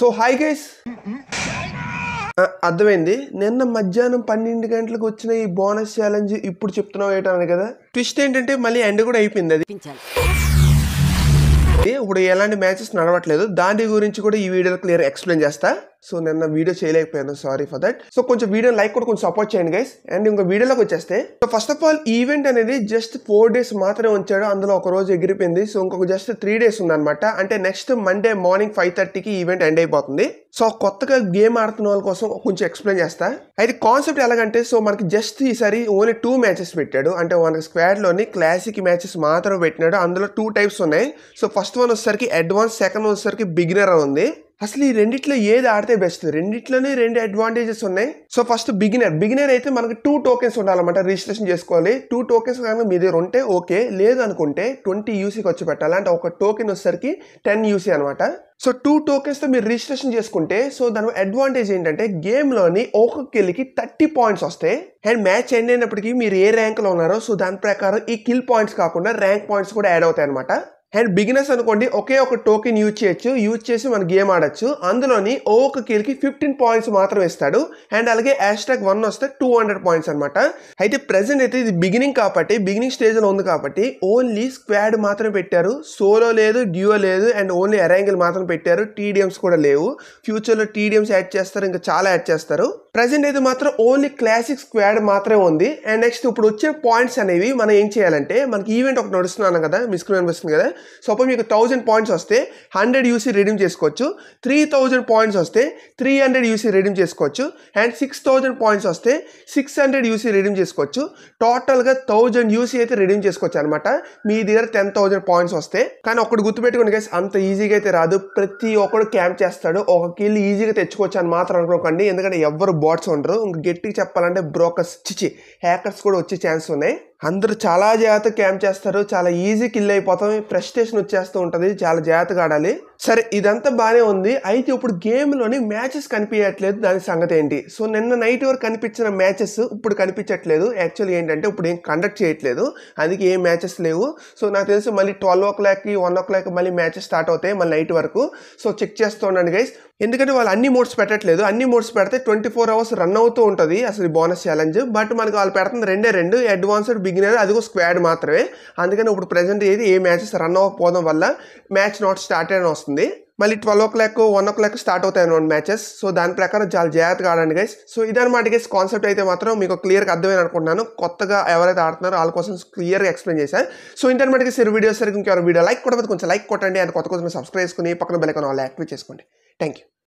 so hi guys అర్థమైంది నిన్న మధ్యాహ్నం పన్నెండు గంటలకు వచ్చిన ఈ బోనస్ ఛాలెంజ్ ఇప్పుడు చెప్తున్నావు ఏంటని కదా ట్విస్ట్ ఏంటంటే మళ్ళీ ఎండ్ కూడా అయిపోయింది అది ఇప్పుడు ఎలాంటి మ్యాచెస్ నడవట్లేదు దాని గురించి కూడా ఈ వీడియోలో క్లియర్ ఎక్స్ప్లెయిన్ చేస్తా సో నిన్న వీడియో చేయలేకపోయాను సారీ ఫర్ దట్ సో కొంచెం వీడియో లైక్ కూడా కొంచెం సపోర్ట్ చేయండి గైస్ అండ్ ఇంకా వీడియోలోకి వచ్చేస్తే so first of all event అనేది జస్ట్ ఫోర్ డేస్ మాత్రమే ఉంచాడు అందులో ఒక రోజు ఎగిరిపోయింది సో ఇంకొక జస్ట్ త్రీ డేస్ ఉందన్నమాట అంటే నెక్స్ట్ మండే మార్నింగ్ ఫైవ్ థర్టీకి ఈవెంట్ ఎండ్ అయిపోతుంది సో కొత్తగా గేమ్ ఆడుతున్న వాళ్ళ కోసం కొంచెం ఎక్స్ప్లెయిన్ చేస్తా అయితే కాన్సెప్ట్ ఎలాగంటే సో మనకి జస్ట్ ఈసారి ఓన్లీ టూ మ్యాచెస్ పెట్టాడు అంటే మనకి స్క్వాడ్లోని క్లాసిక్ మ్యాచెస్ మాత్రమే పెట్టినాడు అందులో టూ టైప్స్ ఉన్నాయి సో ఫస్ట్ వన్ వచ్చేసరికి అడ్వాన్స్ సెకండ్ వచ్చేసరికి బిగినర్ ఉంది అసలు ఈ రెండిట్లో ఏది ఆడితే బెస్ట్ రెండిట్లోనే రెండు అడ్వాంటేజెస్ ఉన్నాయి సో ఫస్ట్ బిగినర్ బిగినర్ అయితే మనకు టూ టోకెన్స్ ఉండాలన్నమాట రిజిస్ట్రేషన్ చేసుకోవాలి టూ టోకెన్స్ కనుక మీ దగ్గర ఉంటే ఓకే లేదు అనుకుంటే ట్వంటీ యూసీకి వచ్చి పెట్టాలి అంటే ఒక టోకెన్ వచ్చేసరికి టెన్ యూసీ అనమాట సో టూ టోకెన్స్తో మీరు రిజిస్ట్రేషన్ చేసుకుంటే సో దాని అడ్వాంటేజ్ ఏంటంటే గేమ్లోని ఒక్కొక్క కిల్కి థర్టీ పాయింట్స్ వస్తాయి అండ్ మ్యాచ్ ఎండ్ అయినప్పటికీ మీరు ఏ ర్యాంక్లో ఉన్నారో సో దాని ప్రకారం ఈ కిల్ పాయింట్స్ కాకుండా ర్యాంక్ పాయింట్స్ కూడా యాడ్ అవుతాయి అనమాట అండ్ బిగినర్స్ అనుకోండి ఒకే ఒక టోకెన్ యూజ్ చేయొచ్చు యూజ్ చేసి మన గేమ్ ఆడొచ్చు అందులోని ఒక్కొక్క కీల్కి ఫిఫ్టీన్ పాయింట్స్ మాత్రమే ఇస్తాడు అండ్ అలాగే హ్యాష్ వన్ వస్తే టూ హండ్రెడ్ పాయింట్స్ అనమాట అయితే ప్రెసెంట్ అయితే ఇది బిగినింగ్ కాబట్టి బిగినింగ్ స్టేజ్లో ఉంది కాబట్టి ఓన్లీ స్క్వాడ్ మాత్రం పెట్టారు సోలో లేదు డ్యూయో లేదు అండ్ ఓన్లీ అరాంగిల్ మాత్రం పెట్టారు టీడీఎమ్స్ కూడా లేవు ఫ్యూచర్లో టీడీఎమ్స్ యాడ్ చేస్తారు ఇంకా చాలా యాడ్ చేస్తారు ప్రజెంట్ అయితే మాత్రం ఓన్లీ క్లాసిక్ స్క్వాడ్ మాత్రమే ఉంది అండ్ నెక్స్ట్ ఇప్పుడు వచ్చే పాయింట్స్ అనేవి మనం ఏం చేయాలంటే మనకి ఈవెంట్ ఒకటి నడుస్తున్నాను కదా మిస్ అనిపిస్తుంది కదా సపోజ్ మీకు థౌజండ్ పాయింట్స్ వస్తే హండ్రెడ్ యూసీ రిడీమ్ చేసుకోవచ్చు త్రీ థౌజండ్ పాయింట్స్ వస్తే త్రీ హండ్రెడ్ యూసీ రిడీమ్ చేసుకోవచ్చు అండ్ సిక్స్ థౌజండ్ పాయింట్స్ వస్తే సిక్స్ హండ్రెడ్ యూసీ రిడీమ్ చేసుకోవచ్చు టోటల్గా థౌజండ్ యూసీ అయితే రిడీమ్ చేసుకోవచ్చు అనమాట మీ దగ్గర టెన్ థౌజండ్ పాయింట్స్ వస్తే కానీ ఒకటి గుర్తుపెట్టుకుని గైస్ అంత ఈజీగా అయితే రాదు ప్రతి ఒక్కడు క్యాంప్ చేస్తాడు ఒక కిల్ ఈజీగా తెచ్చుకోవచ్చు అని మాత్రం అనుకోకండి ఎందుకంటే ఎవరు బాట్స్ ఉండరు ఇంక గట్టిగా చెప్పాలంటే బ్రోకర్స్ చిచి హ్యాకర్స్ కూడా వచ్చే ఛాన్స్ ఉన్నాయి అందరూ చాలా జాగ్రత్త క్యాంప్ చేస్తారు చాలా ఈజీ కిల్ అయిపోతాం ఫ్రెస్టేషన్ వచ్చేస్తూ ఉంటుంది చాలా జాగ్రత్తగా ఆడాలి సరే ఇదంతా బాగానే ఉంది అయితే ఇప్పుడు గేమ్లోని మ్యాచెస్ కనిపించట్లేదు దాని సంగతి ఏంటి సో నిన్న నైట్ వరకు కనిపించిన మ్యాచెస్ ఇప్పుడు కనిపించట్లేదు యాక్చువల్లీ ఏంటంటే ఇప్పుడు ఏం కండక్ట్ చేయట్లేదు అందుకే ఏ మ్యాచెస్ లేవు సో నాకు తెలిసి మళ్ళీ ట్వెల్వ్ ఓ క్లాక్కి వన్ ఓ క్లాక్ మళ్ళీ మ్యాచెస్ స్టార్ట్ అవుతాయి మళ్ళీ నైట్ వరకు సో చెక్ చేస్తూ ఉండండి గైస్ ఎందుకంటే వాళ్ళు అన్ని మోడ్స్ పెట్టట్లేదు అన్ని మోడ్స్ పెడితే ట్వంటీ ఫోర్ అవర్స్ రన్ అవుతూ ఉంటుంది అసలు బోనస్ ఛాలెంజ్ బట్ మనకు వాళ్ళు పెడుతుంది రెండే రెండు అడ్వాన్స్డ్ బిగినర్ అది ఒక స్క్వాడ్ మాత్రమే అందుకని ఇప్పుడు ప్రజెంట్ ఏది ఏ మ్యాచెస్ రన్ అవ్వకపోవడం వల్ల మ్యాచ్ నాట్ స్టార్ట్ అని వస్తుంది వస్తుంది మళ్ళీ twelve o'clock one o'clock start అవుతాయి అనమాట మ్యాచెస్ సో దాని ప్రకారం చాలా జాగ్రత్తగా ఆడండి గైస్ సో ఇదనమాట గైస్ కాన్సెప్ట్ అయితే మాత్రం మీకు క్లియర్గా అర్థమైంది అనుకుంటున్నాను కొత్తగా ఎవరైతే ఆడుతున్నారో వాళ్ళ కోసం క్లియర్గా ఎక్స్ప్లెయిన్ చేశాను సో ఇంటర్మీడియట్ గైస్ వీడియోస్ సరికి ఇంకెవరు వీడియో లైక్ కూడా కొంచెం లైక్ కొట్టండి అండ్ కొత్త కొంచెం సబ్స్క్రైబ్ చేసుకుని పక్కన బెల్ ఐకాన్ వాళ్ళు యాక్టివేట్ చేసుకోండి థ్యాంక్ యూ